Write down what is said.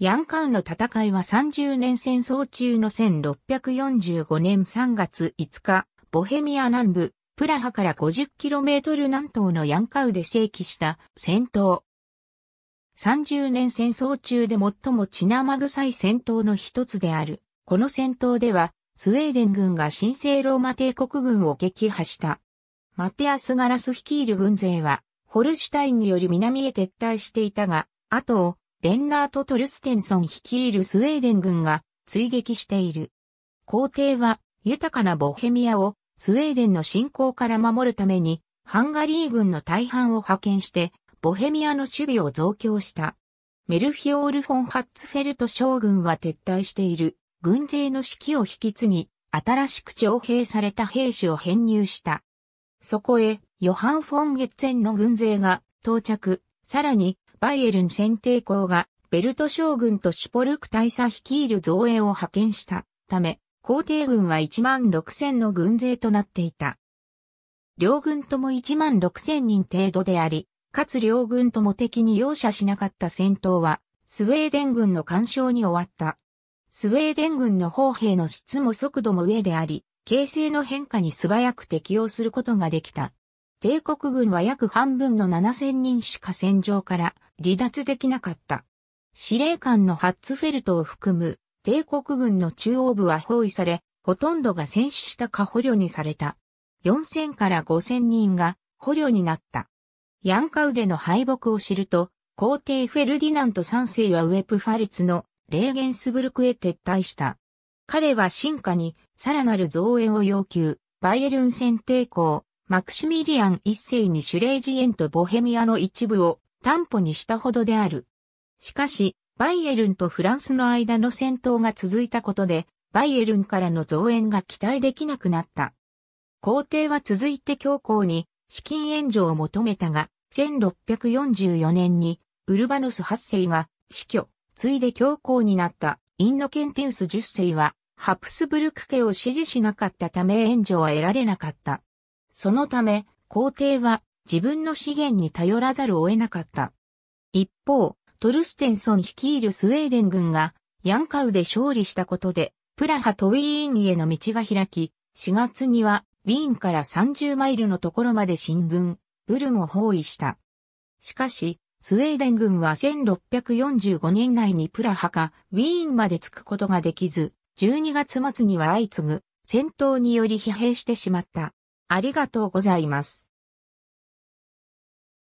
ヤンカウの戦いは30年戦争中の1645年3月5日、ボヘミア南部、プラハから 50km 南東のヤンカウで正規した戦闘。30年戦争中で最も血生臭い戦闘の一つである。この戦闘では、スウェーデン軍が神聖ローマ帝国軍を撃破した。マテアス・ガラス率いる軍勢は、ホルシュタインにより南へ撤退していたが、後をレンナート・トルステンソン率いるスウェーデン軍が追撃している。皇帝は豊かなボヘミアをスウェーデンの侵攻から守るためにハンガリー軍の大半を派遣してボヘミアの守備を増強した。メルヒオール・フォン・ハッツフェルト将軍は撤退している軍勢の指揮を引き継ぎ、新しく徴兵された兵士を編入した。そこへ、ヨハン・フォン・ゲッツェンの軍勢が到着、さらにバイエルン選定校がベルト将軍とシュポルク大佐率いる造営を派遣したため、皇帝軍は1万6千の軍勢となっていた。両軍とも1万6千人程度であり、かつ両軍とも敵に容赦しなかった戦闘は、スウェーデン軍の干渉に終わった。スウェーデン軍の砲兵の質も速度も上であり、形勢の変化に素早く適応することができた。帝国軍は約半分の7000人しか戦場から離脱できなかった。司令官のハッツフェルトを含む帝国軍の中央部は包囲され、ほとんどが戦死したか捕虜にされた。4000から5000人が捕虜になった。ヤンカウデの敗北を知ると、皇帝フェルディナント3世はウェプファルツのレーゲンスブルクへ撤退した。彼は進化にさらなる増援を要求、バイエルン戦抵抗、マクシミリアン一世にシュレージエンとボヘミアの一部を担保にしたほどである。しかし、バイエルンとフランスの間の戦闘が続いたことで、バイエルンからの増援が期待できなくなった。皇帝は続いて教皇に資金援助を求めたが、1644年にウルバノス8世が死去、ついで教皇になったインノケンティウス10世はハプスブルク家を支持しなかったため援助は得られなかった。そのため、皇帝は自分の資源に頼らざるを得なかった。一方、トルステンソン率いるスウェーデン軍がヤンカウで勝利したことで、プラハとウィーンへの道が開き、4月にはウィーンから30マイルのところまで進軍、ブルムを包囲した。しかし、スウェーデン軍は1645年内にプラハかウィーンまで着くことができず、12月末には相次ぐ戦闘により疲弊してしまった。ありがとうございます。